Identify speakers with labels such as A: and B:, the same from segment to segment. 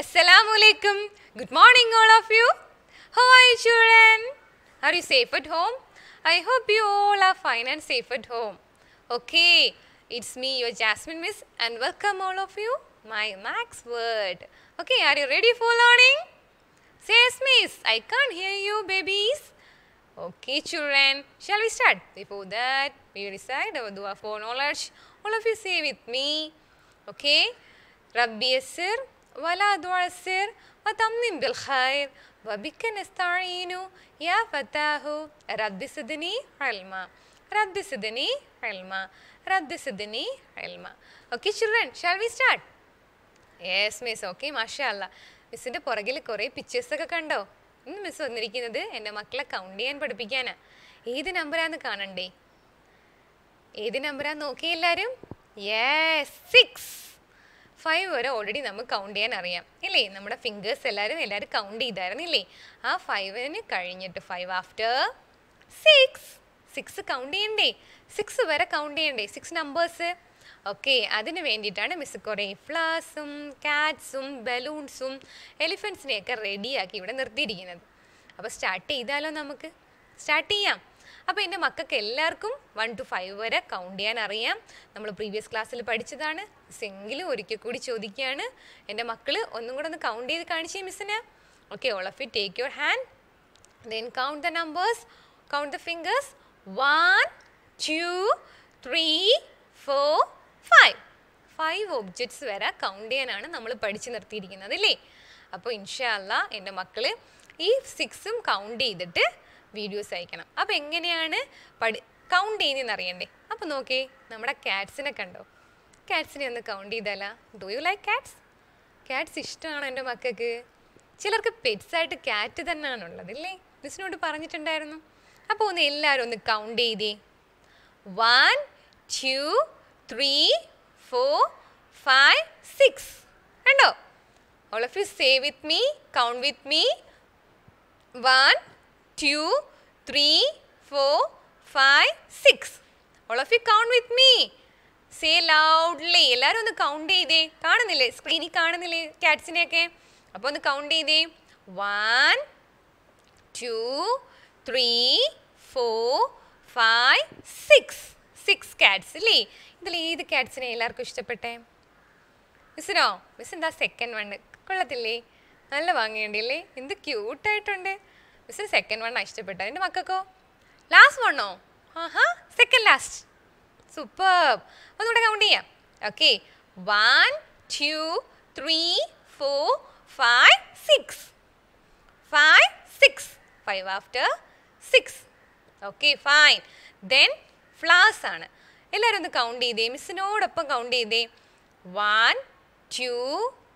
A: Assalamu alaikum. Good morning all of you. How are you children? Are you safe at home? I hope you all are fine and safe at home. Okay, it's me your Jasmine miss and welcome all of you my max word. Okay, are you ready for learning? Say yes miss, I can't hear you babies. Okay children, shall we start? Before that, we recite our dua for knowledge. All of you say with me. Okay, Rabbi Yasir. ولا دعاء السر وتمن بالخير وبك نستعين يا فتاه رب سدني علما رب سدني علما رب سدني علما اوكي children, shall we start? Yes miss, okay, mashallah. മിസ്സിൻ്റെ പുറകിൽ കുറേ പിക്ചേഴ്സൊക്കെ കണ്ടോ ഇന്ന് miss വന്നിരിക്കുന്നത് എൻ്റെ മക്കളെ count ചെയ്യാൻ പഠിപ്പിക്കാനാ ഏത് നമ്പറാന്ന് കാണണ്ടേ ഏത് നമ്പറാന്ന് നോക്കിയെല്ലാവരും യെസ് സിക്സ് ഫൈവ് വരെ ഓൾറെഡി നമുക്ക് കൗണ്ട് ചെയ്യാൻ അറിയാം ഇല്ലേ നമ്മുടെ ഫിംഗേഴ്സ് എല്ലാവരും എല്ലാവരും കൗണ്ട് ചെയ്തായിരുന്നില്ലേ ആ ഫൈവിന് കഴിഞ്ഞിട്ട് five after six six count ചെയ്യണ്ടേ സിക്സ് വരെ കൗണ്ട് ചെയ്യണ്ടേ സിക്സ് നമ്പേഴ്സ് ഓക്കെ അതിന് വേണ്ടിയിട്ടാണ് മിസ് കുറേ ഫ്ലാസും കാറ്റ്സും ബലൂൺസും എലിഫൻസിനെയൊക്കെ റെഡിയാക്കി ഇവിടെ നിർത്തിയിരിക്കുന്നത് അപ്പോൾ സ്റ്റാർട്ട് ചെയ്താലോ നമുക്ക് സ്റ്റാർട്ട് ചെയ്യാം അപ്പോൾ എൻ്റെ മക്കൾക്ക് എല്ലാവർക്കും വൺ ടു ഫൈവ് വരെ കൗണ്ട് ചെയ്യാൻ അറിയാം നമ്മൾ പ്രീവിയസ് ക്ലാസ്സിൽ പഠിച്ചതാണ് സെങ്കിലും ഒരിക്കൽ കൂടി ചോദിക്കുകയാണ് എൻ്റെ മക്കൾ ഒന്നും കൂടെ ഒന്ന് കൗണ്ട് ചെയ്ത് കാണിച്ചേ മിസ്സിന് okay all of you take your hand then count the numbers count the fingers one two three four five five objects വരെ കൗണ്ട് ചെയ്യാനാണ് നമ്മൾ പഠിച്ചു നിർത്തിയിരിക്കുന്നത് അല്ലേ അപ്പോൾ ഇൻഷാല്ല എൻ്റെ മക്കൾ ഈ സിക്സും കൗണ്ട് ചെയ്തിട്ട് വീഡിയോസ് അയക്കണം അപ്പോൾ എങ്ങനെയാണ് പഠി കൗണ്ട് ചെയ്യുന്നതെന്ന് അറിയണ്ടേ അപ്പോൾ നോക്കേ നമ്മുടെ കാറ്റ്സിനെ കണ്ടോ കാറ്റ്സിനെ ഒന്ന് കൗണ്ട് ചെയ്താല do you like cats cats ഇഷ്ടമാണോ എൻ്റെ മക്കൾക്ക് ചിലർക്ക് പെറ്റ്സായിട്ട് കാറ്റ് തന്നെയാണ് ഉള്ളത് ഇല്ലേ മിസ്സിനോട് പറഞ്ഞിട്ടുണ്ടായിരുന്നു അപ്പോൾ ഒന്ന് എല്ലാവരും ഒന്ന് കൗണ്ട് ചെയ്തേ one two three four five six കണ്ടോ all of you say with me count with me one two, three, four, five, six. All of you count with me. Say loudly എല്ലാവരും ഒന്ന് കൗണ്ട് ചെയ്തേ കാണുന്നില്ലേ സ്ക്രീനിൽ കാണുന്നില്ലേ ക്യാറ്റ്സിനെയൊക്കെ അപ്പോൾ ഒന്ന് കൗണ്ട് ചെയ്തേ one two three four five six six cats അല്ലേ ഇതിൽ ഏത് ക്യാറ്റ്സിനെ എല്ലാവർക്കും ഇഷ്ടപ്പെട്ടേ മിസ്സിനോ മിസ് എന്താ സെക്കൻഡ് വൺ കൊള്ളത്തില്ലേ നല്ല വാങ്ങിയണ്ടല്ലേ എന്ത് ക്യൂട്ടായിട്ടുണ്ട് മിസ് സെക്കൻഡ് വണ്ണാണ് ഇഷ്ടപ്പെട്ട എൻ്റെ മക്കൾക്കോ ലാസ്റ്റ് വണ്ണോ ആഹാ സെക്കൻഡ് ലാസ്റ്റ് സൂപ്പർ ഒന്നുകൂടെ കൗണ്ട് ചെയ്യാം okay one two three four five six five six five after six okay fine then flowers ആണ് എല്ലാവരും ഒന്ന് കൗണ്ട് ചെയ്തേ മിസ്സിനോടൊപ്പം കൗണ്ട് ചെയ്തേ one two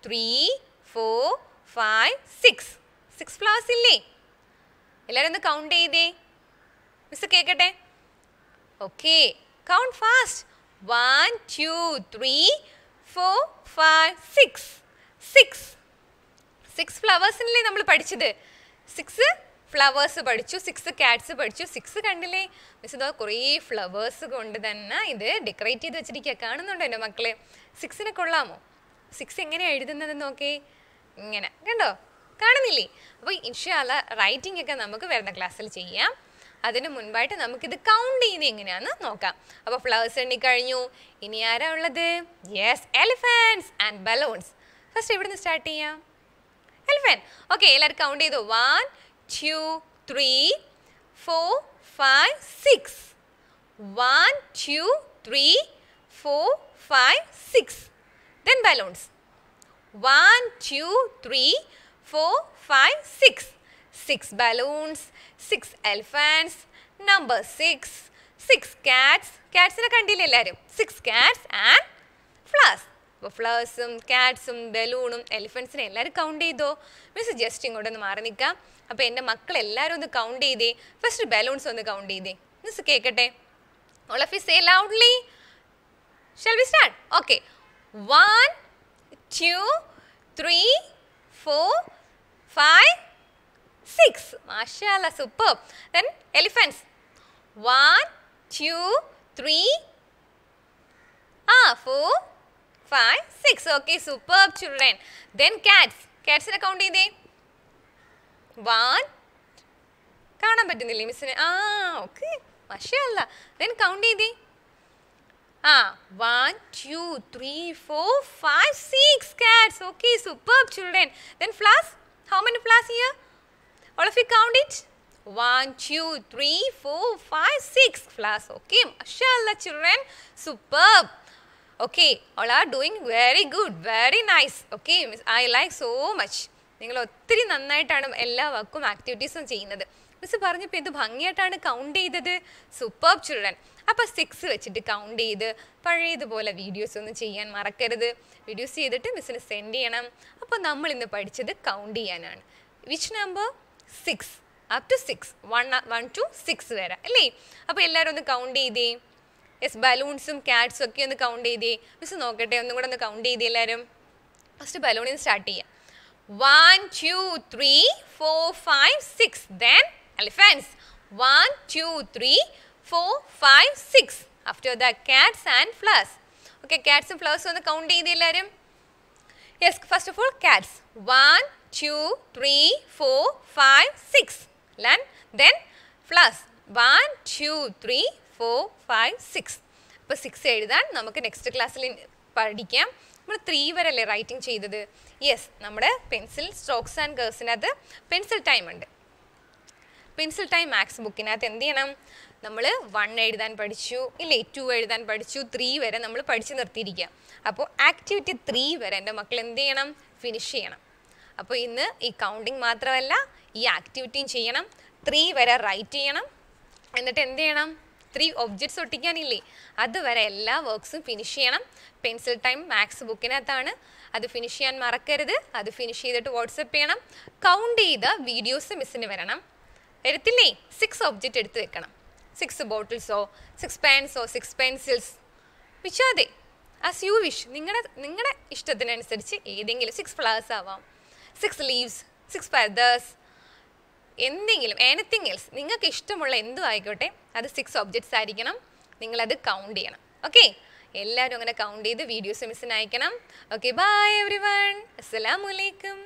A: three four five six six flowers ഇല്ലേ എല്ലാരും ഒന്ന് കൗണ്ട് ചെയ്തേ മിസ് കേക്കട്ടെ okay count fast one two three four five six six six ഫ്ലവേഴ്സിനല്ലേ നമ്മൾ പഠിച്ചത് സിക്സ് ഫ്ലവേഴ്സ് പഠിച്ചു സിക്സ് കാറ്റ്സ് പഠിച്ചു സിക്സ് കണ്ടില്ലേ മിസ് ഇതോ കുറേ ഫ്ലവേഴ്സ് കൊണ്ട് തന്നെ ഇത് ഡെക്കറേറ്റ് ചെയ്ത് വെച്ചിരിക്കുക കാണുന്നുണ്ടോ എൻ്റെ മക്കളെ സിക്സിനെ കൊള്ളാമോ സിക്സ് എങ്ങനെയാണ് എഴുതുന്നത് നോക്കേ ഇങ്ങനെ കണ്ടോ കാണുന്നില്ലേ അപ്പോൾ ഇൻഷാല്ല റൈറ്റിംഗ് ഒക്കെ നമുക്ക് വരുന്ന ക്ലാസ്സിൽ ചെയ്യാം അതിന് മുൻപായിട്ട് നമുക്കിത് കൗണ്ട് ചെയ്യുന്ന എങ്ങനെയാണെന്ന് നോക്കാം അപ്പോൾ ഫ്ലവേഴ്സ് എണ്ണി കഴിഞ്ഞു ഇനി ആരാ ഉള്ളത് yes elephants and balloons first നിന്ന് സ്റ്റാർട്ട് ചെയ്യാം എലിഫൻ ഓക്കെ എല്ലാവരും കൗണ്ട് ചെയ്തു one two three four five six one two three four five six then balloons one two three four, five, six. Six balloons, six elephants, number six, six cats. Catsനെ കണ്ടില്ല എല്ലാവരും six cats and flowers അപ്പോൾ ഫ്ലവേഴ്സും കാറ്റ്സും ബലൂണും എലിഫൻസിനെ എല്ലാവരും count ചെയ്തോ miss just ഇങ്ങോട്ടൊന്ന് മാറി നിൽക്കാം അപ്പോൾ എൻ്റെ മക്കൾ എല്ലാവരും ഒന്ന് കൗണ്ട് ചെയ്തേ ഫസ്റ്റ് ബലൂൺസ് ഒന്ന് കൗണ്ട് ചെയ്തേ മിസ് കേൾക്കട്ടെ all of you say loudly shall we start okay one two three four five six മാഷാല super then elephants one two three ah four five six okay super children then cats കാറ്റ്സിനെ count ചെയ്തേ one കാണാൻ പറ്റുന്നില്ലേ മിസ്സിന് ആ okay മഷയല്ല then count ചെയ്തേ ah one two three four five six cats okay super children then flowers how many flowers here all of you count it one two three four five six flowers okay മഷാല്ല children super okay all are doing very good very nice okay I like so much നിങ്ങൾ ഒത്തിരി നന്നായിട്ടാണ് എല്ലാ വർക്കും ആക്ടിവിറ്റീസും ചെയ്യുന്നത് miss പറഞ്ഞപ്പോൾ എന്ത് ഭംഗിയായിട്ടാണ് കൗണ്ട് ചെയ്തത് സൂപ്പർ ചിൽഡ്രൻ അപ്പോൾ സിക്സ് വെച്ചിട്ട് കൗണ്ട് ചെയ്ത് പഴയതുപോലെ വീഡിയോസ് ഒന്നും ചെയ്യാൻ മറക്കരുത് വീഡിയോസ് ചെയ്തിട്ട് മിസ്സിന് സെൻഡ് ചെയ്യണം അപ്പോൾ നമ്മൾ ഇന്ന് പഠിച്ചത് കൗണ്ട് ചെയ്യാനാണ് which number six up to six one one two six വരെ അല്ലേ അപ്പോൾ എല്ലാവരും ഒന്ന് കൗണ്ട് ചെയ്തേ യെസ് ബലൂൺസും ക്യാറ്റ്സും ഒക്കെ ഒന്ന് കൗണ്ട് ചെയ്തേ മിസ് നോക്കട്ടെ ഒന്നും കൂടെ ഒന്ന് കൗണ്ട് ചെയ്തേ എല്ലാവരും ഫസ്റ്റ് ബലൂണിന്ന് സ്റ്റാർട്ട് ചെയ്യാം one two three four five six then elephants. 1, 2, 3, 4, 5, 6. After that cats and flowers. Okay, cats and flowers ഒന്ന് count ചെയ്ത് എല്ലാവരും yes first of all cats one two three four five six then plus one two three four five six അപ്പോൾ six എഴുതാൻ നമുക്ക് next ക്ലാസ്സിൽ പഠിക്കാം നമ്മൾ three വരല്ലേ റൈറ്റിംഗ് ചെയ്തത് യെസ് നമ്മുടെ പെൻസിൽ സ്ട്രോക്സ് ആൻഡ് ഗേഴ്സിനകത്ത് പെൻസിൽ ടൈം ഉണ്ട് പെൻസിൽ ടൈം മാത്സ് ബുക്കിനകത്ത് എന്ത് ചെയ്യണം നമ്മൾ വൺ എഴുതാൻ പഠിച്ചു ഇല്ലേ ടു എഴുതാൻ പഠിച്ചു ത്രീ വരെ നമ്മൾ പഠിച്ചു നിർത്തിയിരിക്കുക അപ്പോൾ ആക്ടിവിറ്റി ത്രീ വരെ എൻ്റെ മക്കൾ എന്ത് ചെയ്യണം ഫിനിഷ് ചെയ്യണം അപ്പോൾ ഇന്ന് ഈ കൗണ്ടിങ് മാത്രമല്ല ഈ ആക്ടിവിറ്റിയും ചെയ്യണം ത്രീ വരെ റൈറ്റ് ചെയ്യണം എന്നിട്ട് എന്ത് ചെയ്യണം ത്രീ ഒബ്ജക്ട്സ് ഒട്ടിക്കാനില്ലേ അതുവരെ എല്ലാ വർക്ക്സും ഫിനിഷ് ചെയ്യണം പെൻസിൽ ടൈം മാത്സ് ബുക്കിനകത്താണ് അത് ഫിനിഷ് ചെയ്യാൻ മറക്കരുത് അത് ഫിനിഷ് ചെയ്തിട്ട് വാട്സപ്പ് ചെയ്യണം കൗണ്ട് ചെയ്ത വീഡിയോസ് മിസ്സിന് വരണം വരത്തില്ലേ സിക്സ് ഒബ്ജക്റ്റ് എടുത്ത് വെക്കണം സിക്സ് ബോട്ടിൽസോ സിക്സ് പാൻസോ സിക്സ് പെൻസിൽസ് വിഷാതെ ആസ് യു വിഷ് നിങ്ങളുടെ നിങ്ങളുടെ ഇഷ്ടത്തിനനുസരിച്ച് ഏതെങ്കിലും സിക്സ് ഫ്ലവേഴ്സ് ആവാം സിക്സ് ലീവ്സ് സിക്സ് ഫെദേഴ്സ് എന്തെങ്കിലും എനിത്തിങ് എൽസ് നിങ്ങൾക്ക് ഇഷ്ടമുള്ള എന്തും ആയിക്കോട്ടെ അത് സിക്സ് ഒബ്ജക്ട്സ് ആയിരിക്കണം നിങ്ങളത് കൗണ്ട് ചെയ്യണം ഓക്കെ എല്ലാവരും അങ്ങനെ കൗണ്ട് ചെയ്ത് വീഡിയോസ് മിസ്സിന് അയക്കണം ഓക്കെ ബായ് എവറി വൺ അസ്സലാമലൈക്കും